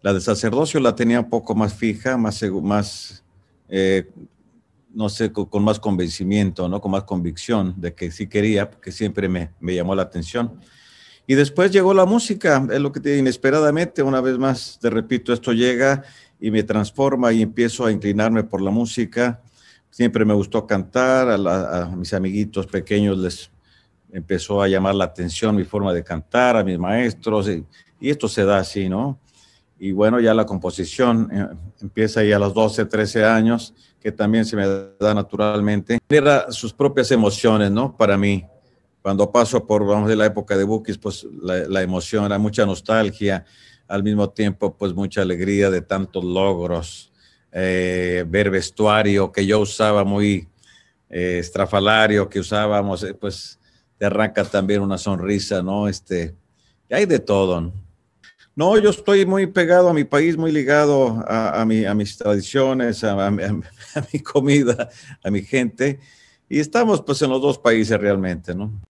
La de sacerdocio la tenía un poco más fija, más, más eh, no sé, con, más convencimiento, ¿no? con más convicción de que sí quería, porque siempre me, me llamó la atención. Y después llegó la música, es lo que te inesperadamente, una vez más, te repito, esto llega y me transforma y empiezo a inclinarme por la música. Siempre me gustó cantar, a, mis amiguitos pequeños les empezó a llamar la atención mi forma de cantar, a mis maestros, y esto se da así, ¿no? y bueno, ya la composición eh, empieza ahí a los 12, 13 años, que también se me da naturalmente. Era sus propias emociones, ¿no? Para mí, cuando paso por, vamos, de la época de Bookies, pues la, emoción era mucha nostalgia, al mismo tiempo, pues mucha alegría de tantos logros, eh, ver vestuario que yo usaba muy eh, estrafalario, que usábamos, pues te arranca también una sonrisa, ¿no? Este, y hay de todo, ¿no? No, yo estoy muy pegado a mi país, muy ligado a, mis tradiciones, a, a, mi comida, a mi gente. Y estamos pues en los dos países realmente, ¿no?